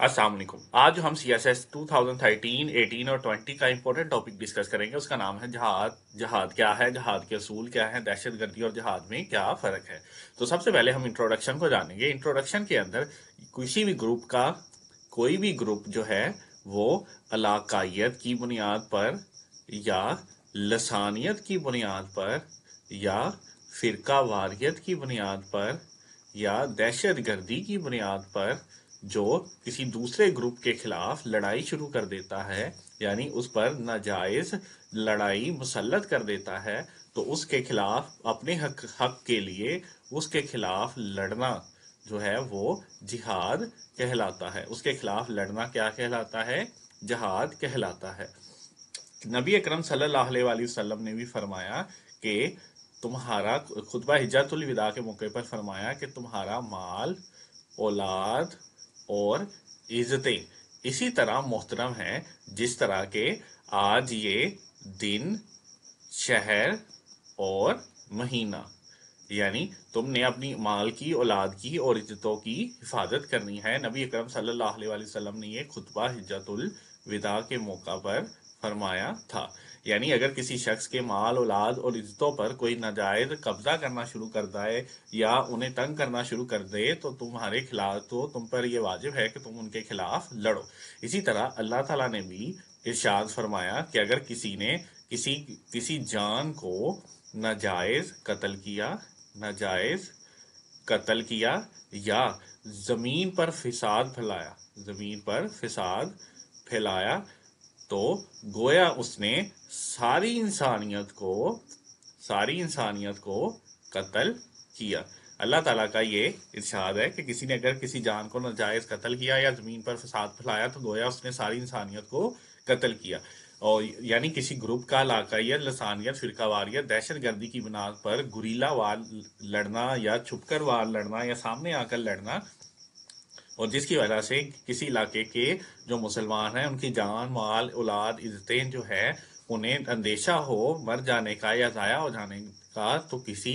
वालेकुम आज हम C S S two thousand thirteen eighteen और ट्वेंटी का इंपॉर्टेंट टॉपिक डिस्कस करेंगे उसका नाम है जहाद जहाद क्या है जहाद के असूल क्या है दहशत गर्दी और जहाद में क्या फ़र्क है तो सबसे पहले हम इंट्रोडक्शन को जानेंगे इंट्रोडक्शन के अंदर किसी भी ग्रुप का कोई भी ग्रुप जो है वो अलाकाइत की बुनियाद पर या लसानियत की बुनियाद पर या फ़िरका वारियत की बुनियाद पर या दहशत गर्दी की बुनियाद पर जो किसी दूसरे ग्रुप के खिलाफ लड़ाई शुरू कर देता है यानी उस पर नाजायज लड़ाई मुसलत कर देता है तो उसके खिलाफ अपने हक हक के लिए उसके खिलाफ लड़ना जो है वो जिहाद कहलाता है उसके खिलाफ लड़ना क्या कहलाता है जहाद कहलाता है नबी अकरम सल्लल्लाहु अलैहि वसल्लम ने भी फरमाया कि तुम्हारा खुतबा हिजातुल विदा के मौके पर फरमाया कि तुम्हारा माल औलाद और इज्जतें इसी तरह मोहतरम है जिस तरह के आज ये दिन शहर और महीना यानी तुमने अपनी माल की औलाद की और इज्जतों की हिफाजत करनी है नबी अकरम सल्लल्लाहु अलैहि वसल्लम ने ये खुतबा हिज्जतुल विदा के मौका पर फरमाया था यानी अगर किसी शख्स के माल औलाद और इज्जतों पर कोई नाजायज कब्जा करना शुरू कर जाए या उन्हें तंग करना शुरू कर दे तो तुम्हारे खिलाफ तो तुम पर यह वाजिब है कि तुम उनके खिलाफ लड़ो इसी तरह अल्लाह ताला ने भी इर्शाद फरमाया कि अगर किसी ने किसी किसी जान को नाजायज कत्ल किया नाजायज कत्ल किया या ज़मीन पर फिसाद फैलाया ज़मीन पर फिसाद फैलाया तो गोया उसने सारी इंसानियत को सारी इंसानियत को कत्ल किया अल्लाह ताला का ये इर्शाद है कि किसी ने अगर किसी जान को नाजायज़ कत्ल किया या ज़मीन पर फसाद फैलाया तो गोया उसने सारी इंसानियत को कत्ल किया और यानी किसी ग्रुप का लाकायत लसानियत या दहशत गर्दी की बुनियाद पर गुरीला वार लड़ना या छुपकर वार लड़ना या सामने आकर लड़ना और जिसकी वजह से किसी इलाके के जो मुसलमान हैं उनकी जान माल औलाद इज्जतें जो है उन्हें अंदेशा हो मर जाने का या ज़ाया हो जाने का तो किसी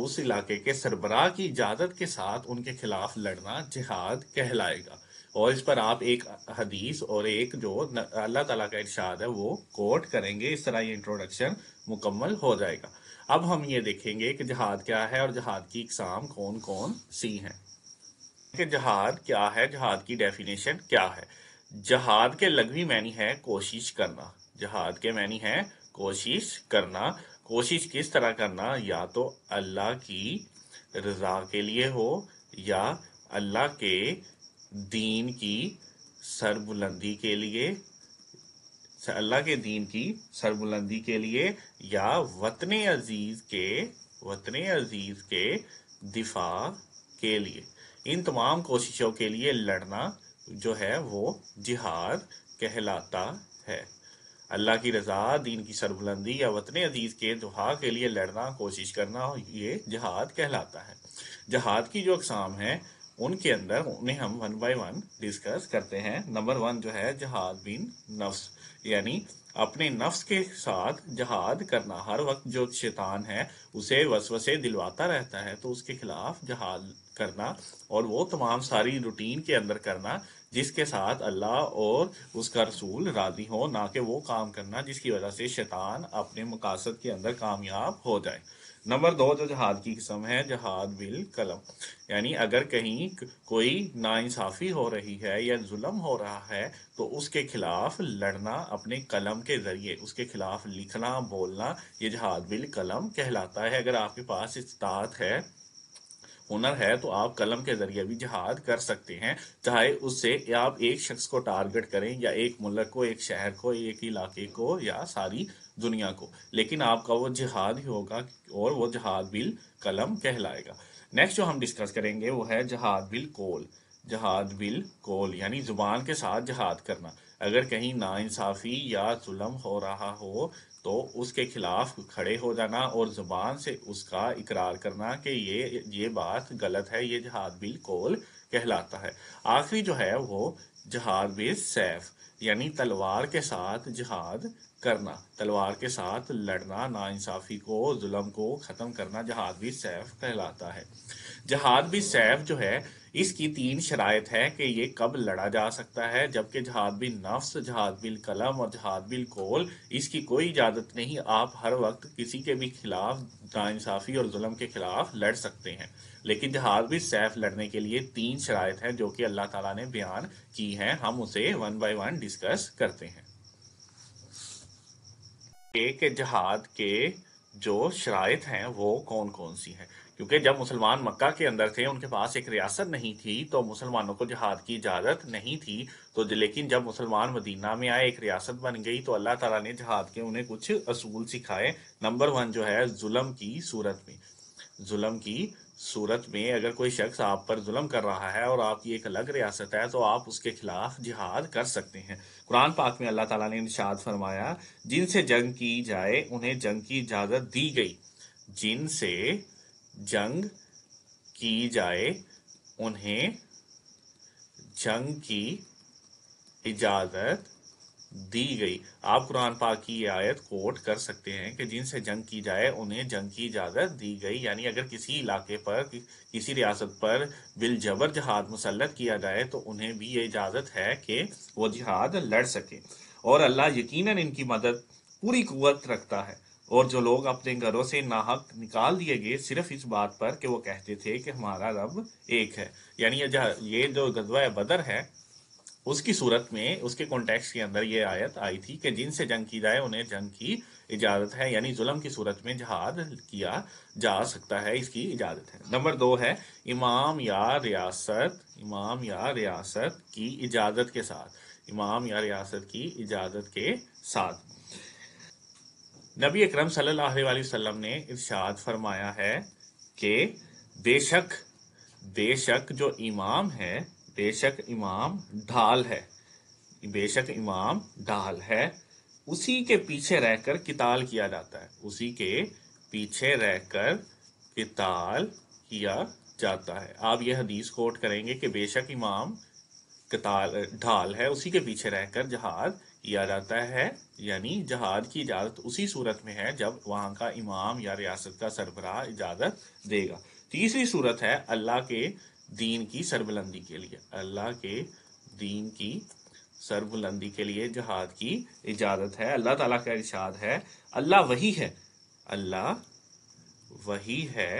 उस इलाके के सरबराह की इजाज़त के साथ उनके खिलाफ लड़ना जिहाद कहलाएगा और इस पर आप एक हदीस और एक जो अल्लाह ताला का इरशाद है वो कोट करेंगे इस तरह ये इंट्रोडक्शन मुकम्मल हो जाएगा अब हम ये देखेंगे कि जहाद क्या है और जहाद की इकसाम कौन कौन सी हैं कि जहाद क्या है जहाद की डेफिनेशन क्या है जहाद के लघवी मैनी है कोशिश करना जहाद के मैनी है कोशिश करना कोशिश किस तरह करना या तो अल्लाह की रजा के लिए हो या अल्लाह के दीन की सरबुलंदी के लिए अल्लाह के दीन की सरबुलंदी के लिए या वतन अजीज के वतन अजीज के दिफा के लिए इन तमाम कोशिशों के लिए लड़ना जो है वो जिहाद कहलाता है अल्लाह की रजा दीन की सरबुलंदी या वतन अजीज़ के दुहा के लिए लड़ना कोशिश करना ये जहाद कहलाता है जहाद की जो अकसाम है उनके अंदर उन्हें हम वन बाय वन डिस्कस करते हैं नंबर वन जो है जहाद बिन नफ्स यानी अपने नफ्स के साथ जहाद करना हर वक्त जो शैतान है उसे वसवसे दिलवाता रहता है तो उसके खिलाफ जहाद करना और वो तमाम सारी रूटीन के अंदर करना जिसके साथ अल्लाह और उसका रसूल राजी हो ना कि वो काम करना जिसकी वजह से शैतान अपने मकासद के अंदर कामयाब हो जाए नंबर दो जो जहाद की किस्म है जहाज बिल कलम यानी अगर कहीं कोई नाइंसाफ़ी हो रही है या जुलम हो रहा है तो उसके खिलाफ लड़ना अपने कलम के ज़रिए उसके खिलाफ लिखना बोलना ये जहाद बिल कलम कहलाता है अगर आपके पास इस्तात है हुनर है तो आप कलम के जरिए भी जहाद कर सकते हैं चाहे उससे आप एक शख्स को टारगेट करें या एक मुल्क को एक शहर को एक इलाके को या सारी दुनिया को लेकिन आपका वो जिहाद ही होगा और वो जहाद बिल कलम कहलाएगा नेक्स्ट जो हम डिस्कस करेंगे वो है जहाद बिल कोल जहाद बिल कोल यानी ज़ुबान के साथ जहाद करना अगर कहीं नाइंसाफ़ी या जुलम हो रहा हो तो उसके खिलाफ खड़े हो जाना और ज़ुबान से उसका इकरार करना कि ये ये बात गलत है ये जहाद बिल कोल कहलाता है आखिरी जो है वो जहाद बेज सैफ यानी तलवार के साथ जहाद करना तलवार के साथ लड़ना नाइंसाफ़ी को जुलम को ख़त्म करना जहाद भी सैफ कहलाता है जहाद भी सैफ जो है इसकी तीन शराय है कि ये कब लड़ा जा सकता है जबकि जहाद बिल नफ्स जहाद बिल कलम और जहाद बिल कोल इसकी कोई इजाज़त नहीं आप हर वक्त किसी के भी खिलाफ नाानसाफ़ी और जुल्म के खिलाफ लड़ सकते हैं लेकिन जहाज भी सैफ लड़ने के लिए तीन शरात हैं जो कि अल्लाह तला ने बयान की हैं हम उसे वन बाय वन डिस्कस करते हैं एक जहाद के जो शरात हैं वो कौन कौन सी हैं क्योंकि जब मुसलमान मक्का के अंदर थे उनके पास एक रियासत नहीं थी तो मुसलमानों को जहाद की इजाज़त नहीं थी तो लेकिन जब मुसलमान मदीना में आए एक रियासत बन गई तो अल्लाह तला ने जहाद के उन्हें कुछ असूल सिखाए नंबर वन जो है जुलम की सूरत में जुलम की सूरत में अगर कोई शख्स आप पर जुलम कर रहा है और आपकी एक अलग रियासत है तो आप उसके खिलाफ जिहाद कर सकते हैं कुरान पाक में अल्लाह ताला ने निशाद फरमाया जिनसे जंग की जाए उन्हें जंग की इजाज़त दी गई जिनसे जंग की जाए उन्हें जंग की इजाज़त दी गई आप कुरान पाक की ये आयत कोट कर सकते हैं कि जिनसे जंग की जाए उन्हें जंग की इजाज़त दी गई यानी अगर किसी इलाके पर कि, किसी रियासत पर बिल जबर जहाद मुसलत किया जाए तो उन्हें भी ये इजाज़त है कि वो जिहाद लड़ सके और अल्लाह यकीनन इनकी मदद पूरी कुत रखता है और जो लोग अपने घरों से नाहक निकाल दिए गए सिर्फ इस बात पर कि वो कहते थे कि हमारा रब एक है यानी ये जो गजवा बदर है उसकी सूरत में उसके कॉन्टेक्स्ट के अंदर ये आयत आई थी कि जिनसे जंग की जाए उन्हें जंग की इजाज़त है यानी जुल्म की सूरत में जहाद किया जा सकता है इसकी इजाज़त है नंबर दो है इमाम या रियासत इमाम या रियासत की इजाज़त के साथ इमाम या रियासत की इजाज़त के साथ नबी अक्रम सल्लल्लाहु ने इर्शाद फरमाया है कि बेशक बेशक जो इमाम है बेशक इमाम ढाल है बेशक इमाम ढाल है उसी के पीछे रहकर किताल किया जाता है उसी के पीछे रहकर किताल किया जाता है आप यह हदीस कोट करेंगे कि बेशक इमाम किताल ढाल है उसी के पीछे रहकर जहाज किया जाता है यानी जहाद की इजाज़त उसी सूरत में है जब वहां का इमाम या रियासत का सरबराह इजाज़त देगा तीसरी सूरत है अल्लाह के दीन की सरबुलंदी के लिए अल्लाह के दीन की सरबुलंदी के लिए जहाद की इजाज़त है अल्लाह ताला का इरशाद है अल्लाह वही है अल्लाह वही है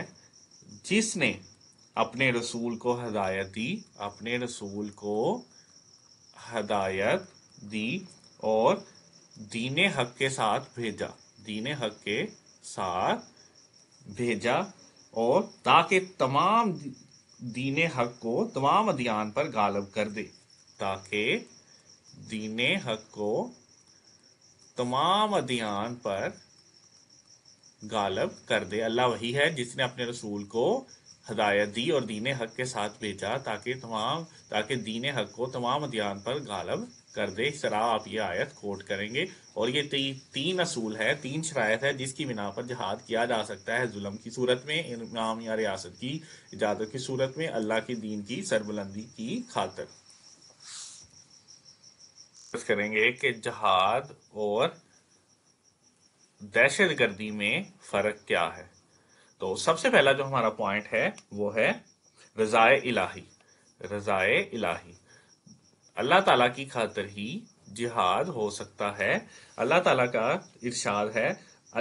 जिसने अपने रसूल को हदायत दी अपने रसूल को हदायत दी और दीने हक के साथ भेजा दीने हक के साथ भेजा और ताकि तमाम दीने हक को तमाम अधियान पर गालब कर दे ताकि दीने हक को तमाम अधियान पर गालब कर दे अल्लाह वही है जिसने अपने रसूल को हदायत दी और दीने हक के साथ भेजा ताकि तमाम ताकि दीने हक को तमाम अधियान पर गालब कर दे शराब आप ये आयत कोट करेंगे और ये ती, तीन असूल है तीन शरात है जिसकी बिना पर जहाद किया जा सकता है जुलम की सूरत में इनाम या रियासत की इजाज़त की सूरत में अल्लाह के दीन की सरबुलंदी की खातर करेंगे कि जहाद और दहशत गर्दी में फ़र्क क्या है तो सबसे पहला जो हमारा पॉइंट है वो है रज़ाए इलाही रज़ाए इलाही अल्लाह ताला की खातर ही जिहाद हो सकता है अल्लाह ताला का इरशाद है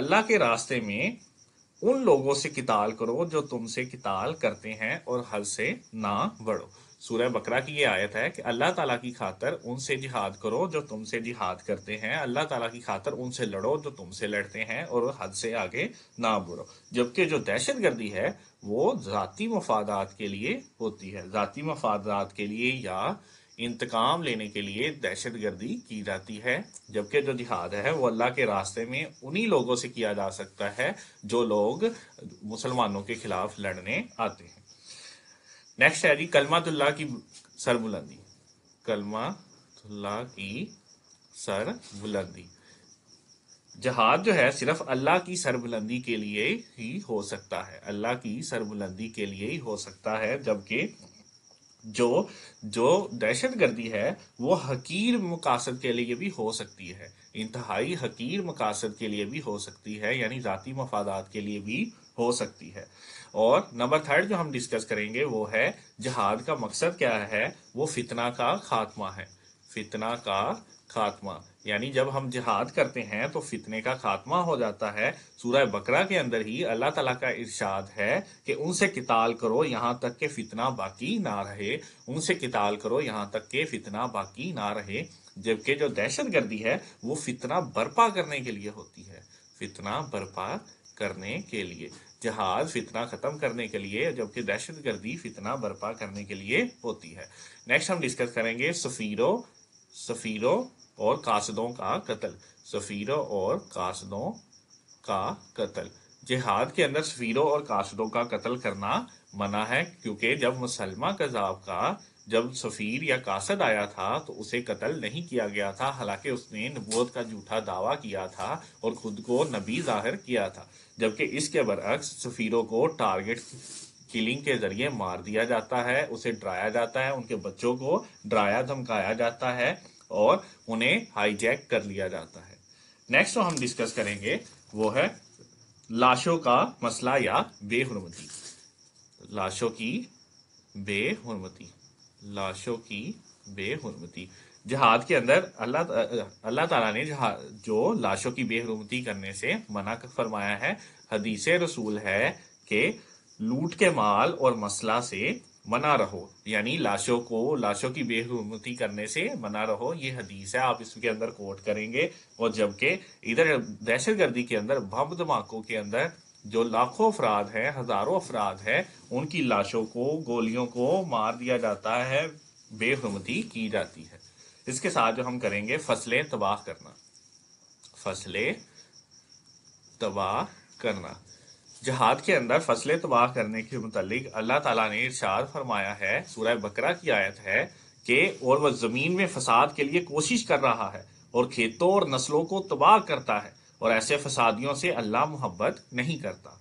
अल्लाह के रास्ते में उन लोगों से किताल करो जो तुमसे किताल करते हैं और हल से ना बढ़ो सूर्य बकरा की ये आयत है कि अल्लाह ताला की खातर उनसे जिहाद करो जो तुमसे जिहाद करते हैं अल्लाह ताला की खातर उनसे लड़ो जो तुमसे लड़ते हैं और हद से आगे ना बढ़ो जबकि जो दहशत गर्दी है वो जाति मफादात के लिए होती है जाति मफादात के लिए या इंतकाम लेने के लिए दहशत गर्दी की जाती है जबकि जो जिहाद है वो अल्लाह के रास्ते में उन्हीं लोगों से किया जा सकता है जो लोग मुसलमानों के खिलाफ लड़ने आते हैं नेक्स्ट है जी कलमातुल्ला की सरबुलंदी कलमातुल्ला की सरबुलंदी जहाद जो है सिर्फ अल्लाह की सरबुलंदी के लिए ही हो सकता है अल्लाह की सरबुलंदी के लिए ही हो सकता है जबकि जो जो दहशत गर्दी है वो हकीर मकासद के लिए भी हो सकती है इंतहाई हकीर मकासद के लिए भी हो सकती है यानी ज़ाती मफादात के लिए भी हो सकती है और नंबर थर्ड जो हम डिस्कस करेंगे वो है जहाद का मकसद क्या है वो फितना का खात्मा है फितना का खात्मा यानी जब हम जिहाद करते हैं तो फितने का खात्मा हो जाता है सूरह बकरा के अंदर ही अल्लाह तला का इरशाद है कि उनसे किताल करो यहाँ तक के फितना बाकी ना रहे उनसे किताल करो यहाँ तक के फितना बाकी ना रहे जबकि जो दहशत गर्दी है वो फितना बर्पा करने के लिए होती है फितना बर्पा करने के लिए जहाज फितना ख़त्म करने के लिए जबकि दहशत गर्दी फितना बर्पा करने के लिए होती है नेक्स्ट हम डिस्कस करेंगे सफ़ीरों सफ़ीरों और कासदों का कत्ल सफ़ीरों और कासदों का कत्ल जिहाद के अंदर सफ़ीरों और कासदों का कत्ल करना मना है क्योंकि जब मुसलमा कजाब का जब सफ़ीर या कासद आया था तो उसे कत्ल नहीं किया गया था हालांकि उसने नबूत का झूठा दावा किया था और ख़ुद को नबी जाहिर किया था जबकि इसके बरक्स सफ़ीरों को टारगेट किलिंग के जरिए मार दिया जाता है उसे डराया जाता है उनके बच्चों को डराया धमकाया जाता है और उन्हें हाईजैक कर लिया जाता है नेक्स्ट जो हम डिस्कस करेंगे वो है लाशों का मसला या बेहरमती लाशों की बेहरमती लाशों की बेहरमती जहाद के अंदर अल्लाह अल्लाह ताला ने जो लाशों की बेहरमती करने से मना फरमाया है हदीसे रसूल है कि लूट के माल और मसला से मना रहो यानी लाशों को लाशों की बेहरमती करने से मना रहो ये हदीस है आप इसके अंदर कोट करेंगे और जबकि इधर दहशत गर्दी के अंदर बम धमाकों के अंदर जो लाखों अफराद हैं हजारों अफराद हैं उनकी लाशों को गोलियों को मार दिया जाता है बेहरमती की जाती है इसके साथ जो हम करेंगे फसलें तबाह करना फसलें तबाह करना जहाद के अंदर फसलें तबाह करने के मुतलिक अल्लाह ताला ने इरशाद फरमाया है सूरह बकरा की आयत है कि और वह ज़मीन में फसाद के लिए कोशिश कर रहा है और खेतों और नस्लों को तबाह करता है और ऐसे फसादियों से अल्लाह मोहब्बत नहीं करता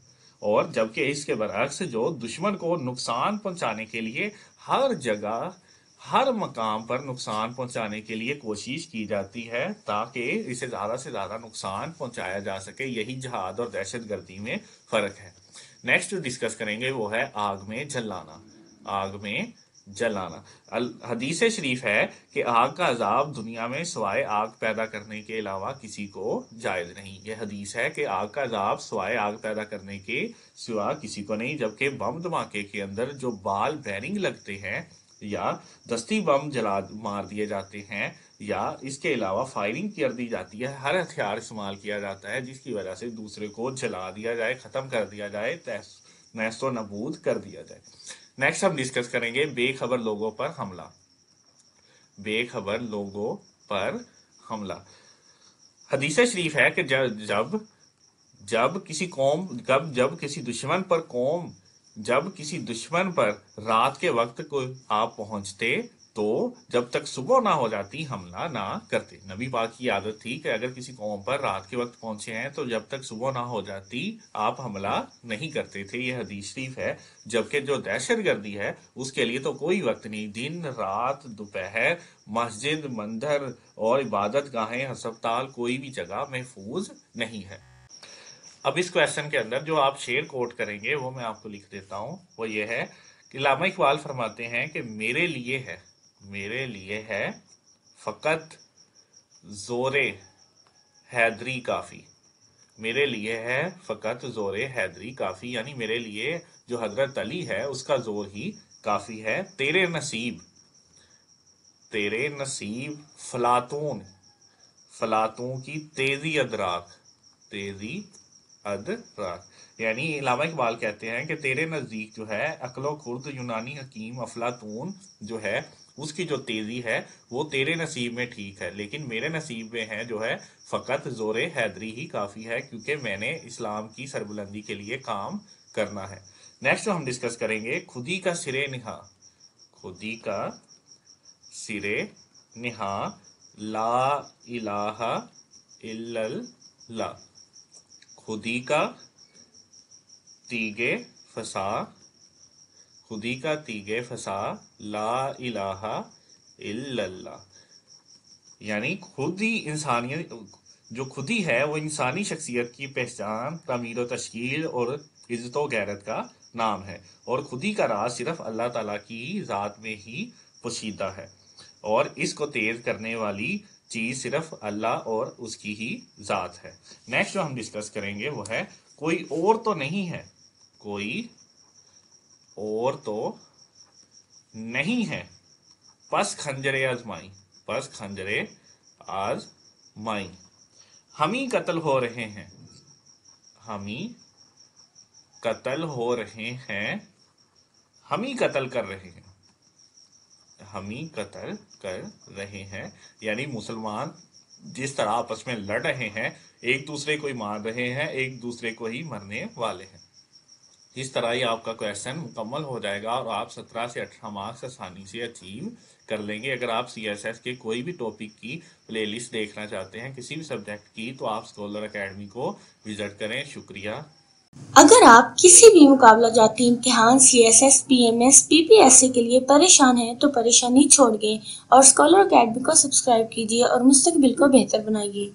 और जबकि इसके बरक्स जो दुश्मन को नुकसान पहुंचाने के लिए हर जगह हर मकाम पर नुकसान पहुंचाने के लिए कोशिश की जाती है ताकि इसे ज़्यादा से ज़्यादा नुकसान पहुंचाया जा सके यही जहाद और दहशत गर्दी में फ़र्क है नेक्स्ट जो डिस्कस करेंगे वो है आग में जलाना आग में जलाना हदीस शरीफ है कि आग का अजाब दुनिया में सवाए आग पैदा करने के अलावा किसी को जायज़ नहीं यह हदीस है कि आग का अजाब सवाए आग पैदा करने के सिवा किसी को नहीं जबकि बम धमाके के अंदर जो बाल बैरिंग लगते हैं या दस्ती बम जला मार दिए जाते हैं या इसके अलावा फायरिंग कर दी जाती है हर हथियार इस्तेमाल किया जाता है जिसकी वजह से दूसरे को जला दिया जाए ख़त्म कर दिया जाए नैसो नबूद कर दिया जाए नेक्स्ट हम डिस्कस करेंगे बेखबर लोगों पर हमला बेखबर लोगों पर हमला हदीस शरीफ है कि जब जब जब किसी कौम जब जब किसी दुश्मन पर कौम जब किसी दुश्मन पर रात के वक्त को आप पहुंचते तो जब तक सुबह ना हो जाती हमला ना करते नबी पाक की आदत थी कि अगर किसी कौम पर रात के वक्त पहुंचे हैं तो जब तक सुबह ना हो जाती आप हमला नहीं करते थे यह हदीस शरीफ है जबकि जो दहशत गर्दी है उसके लिए तो कोई वक्त नहीं दिन रात दोपहर मस्जिद मंदिर और इबादत गाहें हस्पताल कोई भी जगह महफूज नहीं है अब इस क्वेश्चन के अंदर जो आप शेर कोट करेंगे वो मैं आपको लिख देता हूँ वो ये है कि लामा इकबाल फरमाते हैं कि मेरे लिए है मेरे लिए है फ़कत जोरे हैदरी काफ़ी मेरे लिए है फ़कत जोरे हैदरी काफ़ी यानी मेरे लिए जो हजरत अली है उसका जोर ही काफ़ी है तेरे नसीब तेरे नसीब फलातून फलातून की तेज़ी अदराक तेज़ी अदरार यानी इलामा इकबाल कहते हैं कि तेरे नज़दीक जो है अकलो खुर्द यूनानी हकीम अफलातून जो है उसकी जो तेज़ी है वो तेरे नसीब में ठीक है लेकिन मेरे नसीब में है जो है फ़कत ज़ोर हैदरी ही काफ़ी है क्योंकि मैंने इस्लाम की सरबुलंदी के लिए काम करना है नेक्स्ट जो हम डिस्कस करेंगे खुदी का सिरे निहा खुदी का सिरे निहा ला इलाहा इल्लल्ला खुदी का तीगे फसा खुदी का तीगे फसा ला इलाहा इल्लल्ला यानी खुद ही इंसानियत जो खुद ही है वो इंसानी शख्सियत की पहचान तमीर व तश्कील और इज़्ज़त गैरत का नाम है और खुद ही का राज सिर्फ अल्लाह ताला की ज़ात में ही पोशीदा है और इसको तेज़ करने वाली चीज सिर्फ अल्लाह और उसकी ही जात है नेक्स्ट जो हम डिस्कस करेंगे वो है कोई और तो नहीं है कोई और तो नहीं है पस खंजरे आज माई पस खंजरे आज माई हम ही कत्ल हो रहे हैं हम ही कत्ल हो रहे हैं हम ही कत्ल कर रहे हैं हम ही कत्ल कर रहे हैं यानी मुसलमान जिस तरह आपस में लड़ रहे हैं एक दूसरे को ही मार रहे हैं एक दूसरे को ही मरने वाले हैं इस तरह ही आपका क्वेश्चन मुकम्मल हो जाएगा और आप 17 से 18 मार्क्स आसानी से अचीव कर लेंगे अगर आप सीएसएस के कोई भी टॉपिक की प्लेलिस्ट देखना चाहते हैं किसी भी सब्जेक्ट की तो आप स्कॉलर अकेडमी को विजिट करें शुक्रिया अगर आप किसी भी मुकाबला जाती इम्तहान C S S P M S P P S A के लिए परेशान हैं तो परेशानी छोड़ गए और स्कॉलर अकेडमी को सब्सक्राइब कीजिए और मुस्तकबिल को बेहतर बनाइए